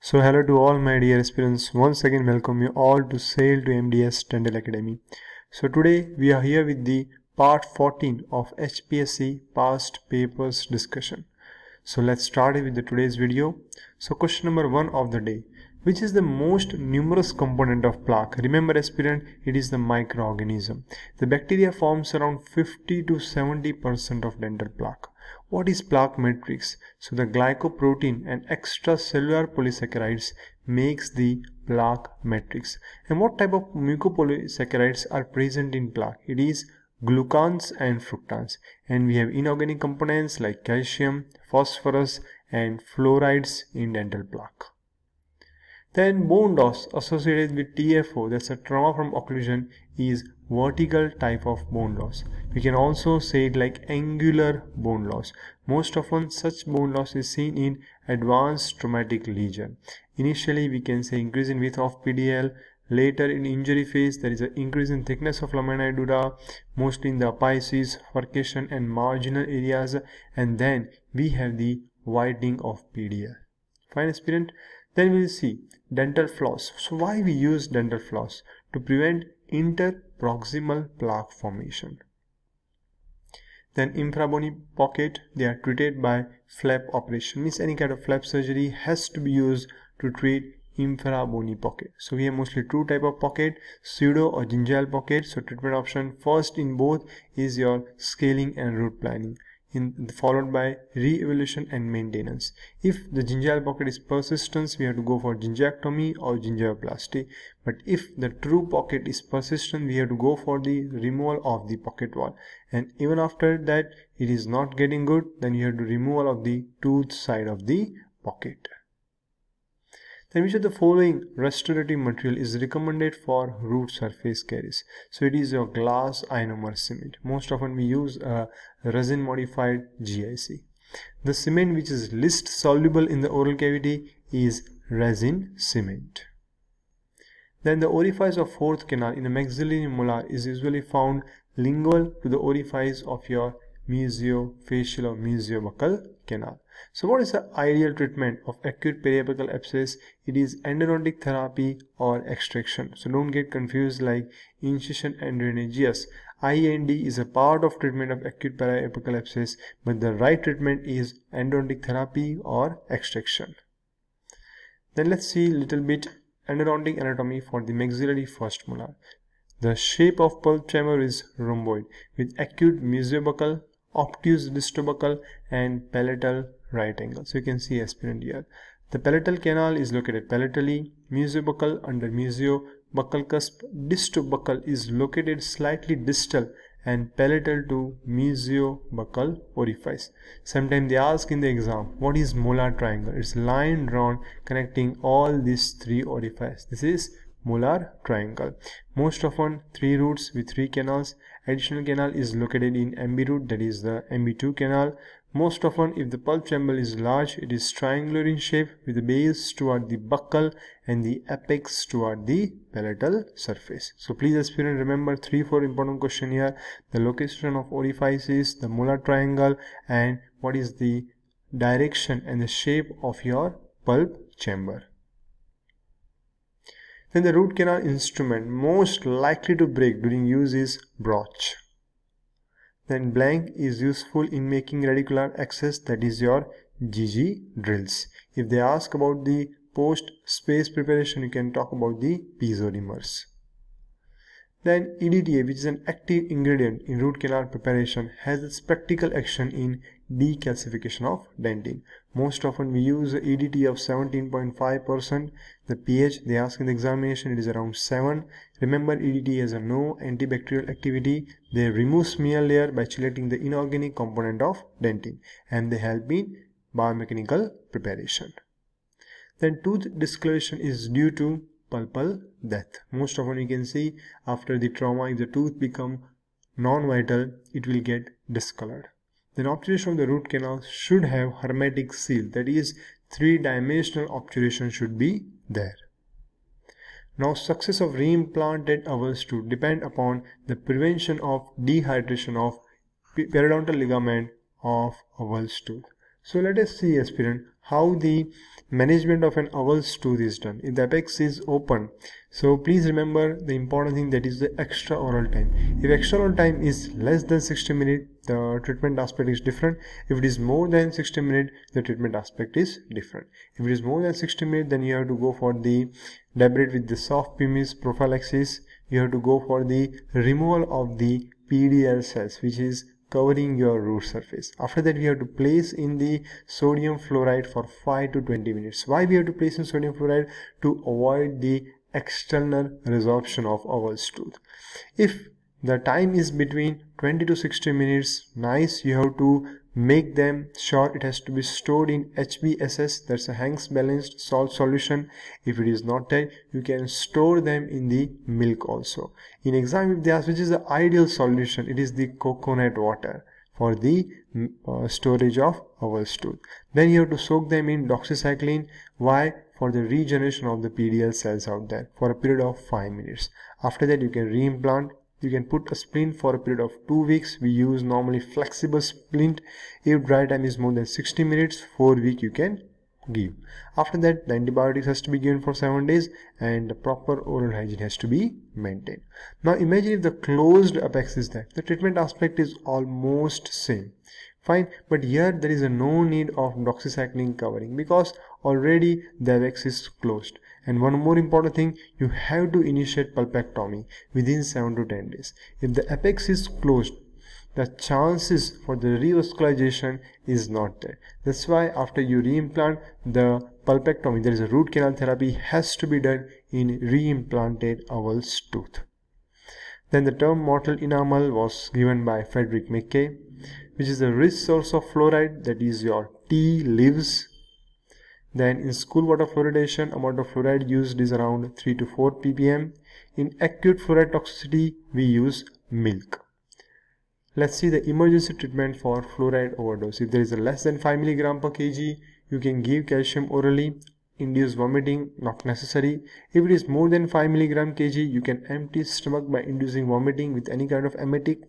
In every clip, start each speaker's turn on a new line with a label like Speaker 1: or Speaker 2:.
Speaker 1: So hello to all my dear aspirants. Once again welcome you all to Sail to MDS Dental Academy. So today we are here with the part 14 of HPSC past papers discussion. So let's start with the today's video. So question number 1 of the day. Which is the most numerous component of plaque? Remember aspirant, it is the microorganism. The bacteria forms around 50 to 70% of dental plaque. What is plaque matrix? So the glycoprotein and extracellular polysaccharides makes the plaque matrix. And what type of mucopolysaccharides are present in plaque? It is glucans and fructans. And we have inorganic components like calcium, phosphorus and fluorides in dental plaque. Then bone loss associated with TFO, that's a trauma from occlusion, is vertical type of bone loss. We can also say it like angular bone loss. Most often such bone loss is seen in advanced traumatic lesion. Initially we can say increase in width of PDL, later in injury phase there is an increase in thickness of lamina dura, mostly in the apices, furcation and marginal areas and then we have the widening of PDL. Fine aspirant? Then we will see dental floss. So why we use dental floss? To prevent inter proximal plaque formation. Then infrabony pocket, they are treated by flap operation. Means any kind of flap surgery has to be used to treat infrabony pocket. So we have mostly two type of pocket, pseudo or gingival pocket. So treatment option first in both is your scaling and root planning in, followed by re-evolution and maintenance. If the gingival pocket is persistence, we have to go for gingivectomy or gingivoplasty. But if the true pocket is persistent, we have to go for the removal of the pocket wall. And even after that, it is not getting good, then you have to removal of the tooth side of the pocket. Then which of the following restorative material is recommended for root surface caries? So it is your glass ionomer cement. Most often we use a uh, resin modified GIC. The cement which is least soluble in the oral cavity is resin cement. Then the orifice of fourth canal in the maxillary molar is usually found lingual to the orifice of your mesiofacial or mesiobuccal canal. So what is the ideal treatment of acute periapical abscess? It is endodontic therapy or extraction. So don't get confused like incision and drainage. and IND is a part of treatment of acute periapical abscess but the right treatment is endodontic therapy or extraction. Then let's see little bit endodontic anatomy for the maxillary first molar. The shape of pulp chamber is rhomboid with acute mesiobuccal obtuse distobuccal and palatal right angle so you can see aspirant here the palatal canal is located palatally musobuccal under musobuccal cusp distobuccal is located slightly distal and palatal to mesiobuccal orifice. Sometimes they ask in the exam, what is molar triangle? It's line drawn connecting all these three orifices. This is molar triangle. Most often three roots with three canals. Additional canal is located in MB root, that is the MB2 canal. Most often if the pulp chamber is large it is triangular in shape with the base toward the buccal and the apex toward the palatal surface. So please aspirant remember three four important question here. The location of orifices, the molar triangle and what is the direction and the shape of your pulp chamber. Then the root canal instrument most likely to break during use is broach. Then blank is useful in making radicular access that is your GG drills. If they ask about the post space preparation you can talk about the piezorimers. Then EDTA, which is an active ingredient in root canal preparation, has its practical action in decalcification of dentin. Most often we use EDTA of 17.5%. The pH they ask in the examination it is around 7. Remember EDTA has a no antibacterial activity. They remove smear layer by chelating the inorganic component of dentin and they help in biomechanical preparation. Then tooth discoloration is due to pulpal death. Most often you can see after the trauma if the tooth become non-vital it will get discolored. Then obturation of the root canal should have hermetic seal that is three-dimensional obturation should be there. Now success of reimplanted ovals to depend upon the prevention of dehydration of periodontal ligament of ovals tooth. So let us see aspirant how the management of an avals tool is done. If the apex is open, so please remember the important thing that is the extra oral time. If extra oral time is less than 60 minutes, the treatment aspect is different. If it is more than 60 minutes, the treatment aspect is different. If it is more than 60 minutes, then you have to go for the debridement with the soft pumice prophylaxis. You have to go for the removal of the PDL cells, which is covering your root surface after that we have to place in the sodium fluoride for 5 to 20 minutes why we have to place in sodium fluoride to avoid the external resorption of our tooth if the time is between 20 to 60 minutes nice you have to make them sure it has to be stored in HBSS that's a Hanks balanced salt solution if it is not there you can store them in the milk also in exam if they ask which is the ideal solution it is the coconut water for the mm, uh, storage of owl's tooth then you have to soak them in doxycycline why for the regeneration of the PDL cells out there for a period of 5 minutes after that you can reimplant you can put a splint for a period of two weeks we use normally flexible splint if dry time is more than 60 minutes for week you can give after that the antibiotics has to be given for seven days and the proper oral hygiene has to be maintained now imagine if the closed apex is that the treatment aspect is almost same fine but here there is a no need of doxycycline covering because already the apex is closed and one more important thing, you have to initiate pulpectomy within 7 to 10 days. If the apex is closed, the chances for the revascularization is not there. That's why after you reimplant the pulpectomy, there is a root canal therapy has to be done in reimplanted owl's tooth. Then the term mortal enamel was given by Frederick McKay, which is a rich source of fluoride that is your tea leaves then in school water fluoridation, amount of fluoride used is around 3 to 4 ppm. In acute fluoride toxicity, we use milk. Let's see the emergency treatment for fluoride overdose. If there is a less than 5 mg per kg, you can give calcium orally. Induce vomiting, not necessary. If it is more than 5 mg kg, you can empty stomach by inducing vomiting with any kind of emetic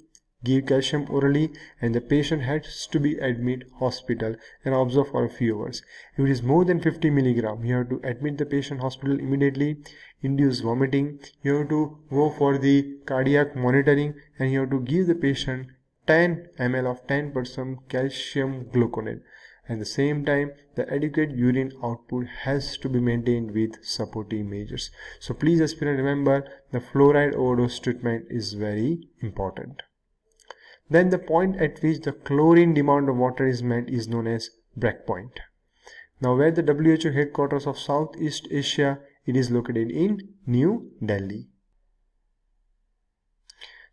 Speaker 1: give calcium orally and the patient has to be admit hospital and observed for a few hours. If it is more than 50 milligram, you have to admit the patient hospital immediately, induce vomiting, you have to go for the cardiac monitoring and you have to give the patient 10 ml of 10% calcium gluconate. At the same time, the adequate urine output has to be maintained with supportive measures. So please aspirant remember the fluoride overdose treatment is very important then the point at which the chlorine demand of water is met is known as breakpoint. Now where the WHO headquarters of Southeast Asia, it is located in New Delhi.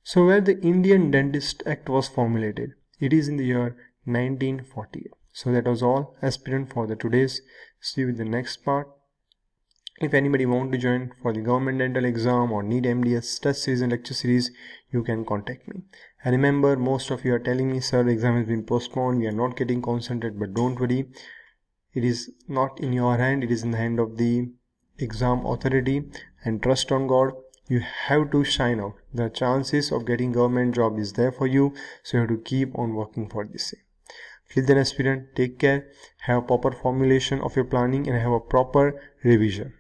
Speaker 1: So where the Indian Dentist Act was formulated, it is in the year 1948. So that was all aspirant for the today's. See you in the next part if anybody want to join for the government dental exam or need MDS test series and lecture series, you can contact me. And remember, most of you are telling me, sir, exam has been postponed. We are not getting concentrated, but don't worry. It is not in your hand. It is in the hand of the exam authority and trust on God. You have to shine out. The chances of getting government job is there for you. So you have to keep on working for this. Till then, aspirant, take care. Have proper formulation of your planning and have a proper revision.